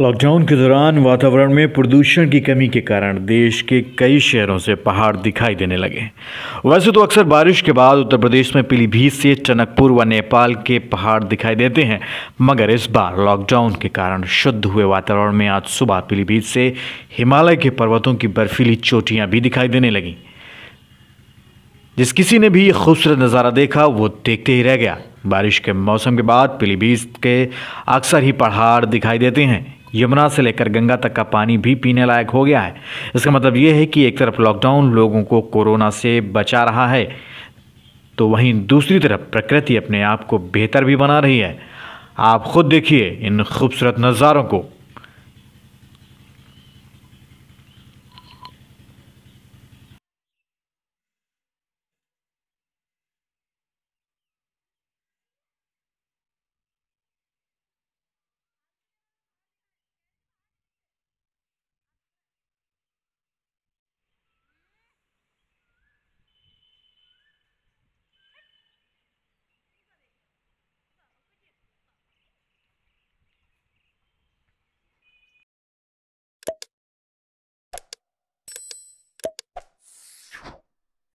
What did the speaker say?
lockdown के दौरान वातावरण में प्रदूषण की कमी के कारण देश के कई शहरों से पहाड़ दिखाई देने लगे वैसे तो अक्सर बारिश के बाद उत्तर प्रदेश में पीलीभीत से टनकपुर व नेपाल के पहाड़ दिखाई देते हैं मगर इस बार लॉकडाउन के कारण शुद्ध हुए वातावरण में आज सुबह पीलीभीत से हिमालय के पर्वतों की बर्फीली चोटियाँ भी दिखाई देने लगीं जिस किसी ने भी ये खूबसूरत नज़ारा देखा वो देखते ही रह गया बारिश के मौसम के बाद पीलीभीत के अक्सर ही पहाड़ दिखाई देते हैं यमुना से लेकर गंगा तक का पानी भी पीने लायक हो गया है इसका मतलब ये है कि एक तरफ लॉकडाउन लोगों को कोरोना से बचा रहा है तो वहीं दूसरी तरफ प्रकृति अपने आप को बेहतर भी बना रही है आप खुद देखिए इन खूबसूरत नज़ारों को